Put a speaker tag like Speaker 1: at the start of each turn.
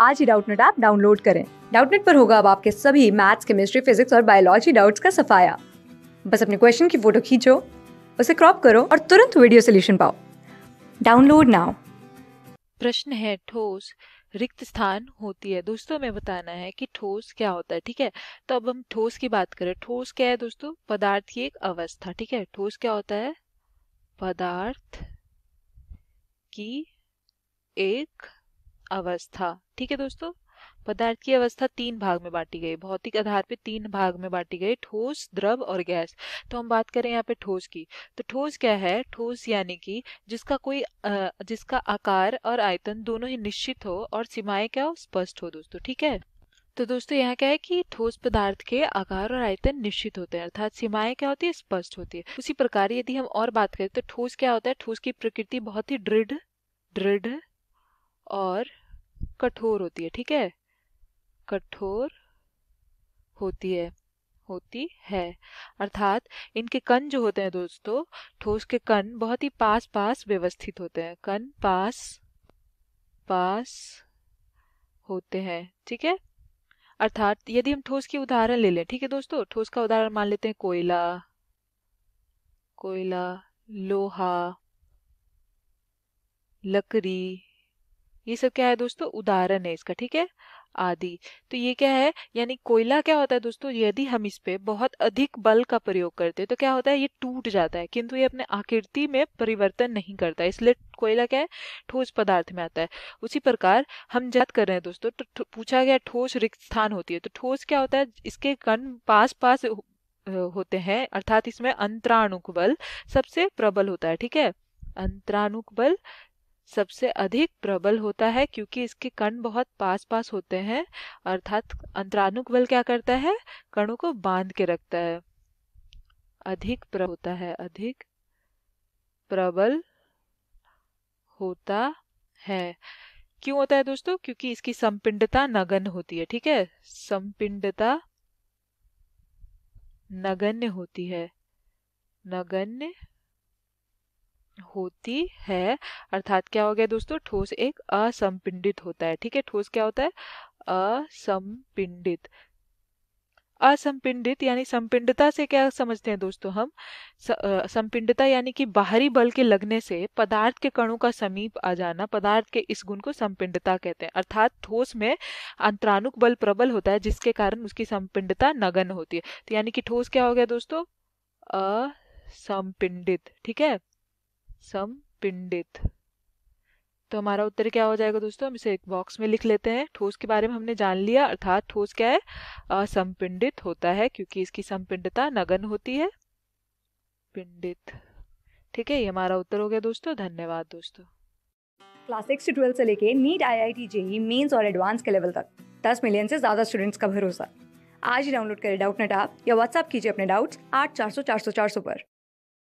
Speaker 1: आज ही Doubtnut app download करें डाउटनेट पर होगा अब आपके सभी मैथ्स केमिस्ट्री फिजिक्स और बायोलॉजी डाउट्स का सफाया बस अपने क्वेश्चन की फोटो खींचो उसे क्रॉप करो और तुरंत वीडियो सोल्यूशन पाओ डाउनलोड नाउ
Speaker 2: प्रश्न है ठोस रिक्त स्थान होती है दोस्तों हमें बताना है कि ठोस क्या होता है ठीक है तो अब हम ठोस की बात करें ठोस क्या है दोस्तों पदार्थ की एक अवस्था ठीक है ठोस क्या होता है पदार्थ की एक अवस्था ठीक है दोस्तों पदार्थ की अवस्था तीन भाग में बांटी गई भौतिक आधार पे तीन भाग में बांटी गई ठोस द्रव और गैस तो हम बात करें यहाँ पे ठोस की तो ठोस क्या है ठोस यानी कि जिसका कोई जिसका आकार और आयतन दोनों ही निश्चित हो और सीमाएं क्या हो स्पष्ट हो दोस्तों ठीक है तो दोस्तों यहाँ क्या है कि ठोस पदार्थ के आकार और आयतन निश्चित होते हैं अर्थात सीमाएं क्या होती है स्पष्ट होती है उसी प्रकार यदि हम और बात करें तो ठोस क्या होता है ठोस की प्रकृति बहुत ही दृढ़ दृढ़ और कठोर होती है ठीक है कठोर होती है होती है अर्थात इनके कण जो होते हैं दोस्तों ठोस के कण बहुत ही पास पास व्यवस्थित होते हैं कण पास पास होते हैं ठीक है अर्थात यदि हम ठोस की उदाहरण ले लें ठीक है दोस्तों ठोस का उदाहरण मान लेते हैं कोयला कोयला लोहा लकड़ी ये सब क्या है दोस्तों उदाहरण है इसका ठीक है आदि तो ये क्या है यानी कोयला क्या होता है दोस्तों यदि हम इस पे बहुत अधिक बल का प्रयोग करते हैं तो क्या होता है ये टूट जाता है किंतु ये अपने आकृति में परिवर्तन नहीं करता इसलिए कोयला क्या है ठोस पदार्थ में आता है उसी प्रकार हम जात कर रहे हैं दोस्तों तो पूछा गया ठोस रिक्त स्थान होती है तो ठोस क्या होता है इसके कण पास पास होते हैं अर्थात इसमें अंतराणुक बल सबसे प्रबल होता है ठीक है अंतराणुक बल सबसे अधिक प्रबल होता है क्योंकि इसके कण बहुत पास पास होते हैं अर्थात अंतरानुक बल क्या करता है कणों को बांध के रखता है अधिक प्र होता है अधिक प्रबल होता है क्यों होता है दोस्तों क्योंकि इसकी संपिंडता नगण्य होती है ठीक है संपिंडता नगण्य होती है नगण्य होती है अर्थात क्या हो गया दोस्तों ठोस एक असंपिंडित होता है ठीक है ठोस क्या होता है असंपिंडित असंपिंडित यानी संपिंडता से क्या समझते हैं दोस्तों हम संपिंडता यानी कि बाहरी बल के लगने से पदार्थ के कणों का समीप आ जाना पदार्थ के इस गुण को संपिंडता कहते हैं अर्थात ठोस में अंतरानुक बल प्रबल होता है जिसके कारण उसकी संपिंडता नगन होती है तो यानी कि ठोस क्या हो गया दोस्तों असंपिंडित ठीक है सम पिंडित तो हमारा उत्तर क्या हो जाएगा दोस्तों हम इसे एक बॉक्स में लिख लेते हैं ठोस के बारे में हमने जान लिया अर्थात ठोस क्या है असंपिंडित होता है क्योंकि इसकी संपिंडता नगन होती है पिंडित ठीक है ये हमारा उत्तर हो गया दोस्तों धन्यवाद दोस्तों
Speaker 1: क्लास सिक्स से ट्वेल्थ से लेके NEET IIT JEE mains और एडवांस के लेवल तक दस मिलियन से ज़्यादा स्टूडेंट्स का भरोसा आज ही डाउनलोड करें डाउट नेट आप या व्हाट्सअप कीजिए अपने डाउट्स आठ चार सौ चार सौ चार सौ पर